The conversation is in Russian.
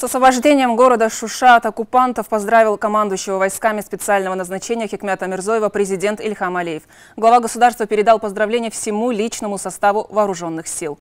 С освобождением города Шуша от оккупантов поздравил командующего войсками специального назначения Хикмята Мирзоева президент Ильхам Алиев. Глава государства передал поздравления всему личному составу вооруженных сил.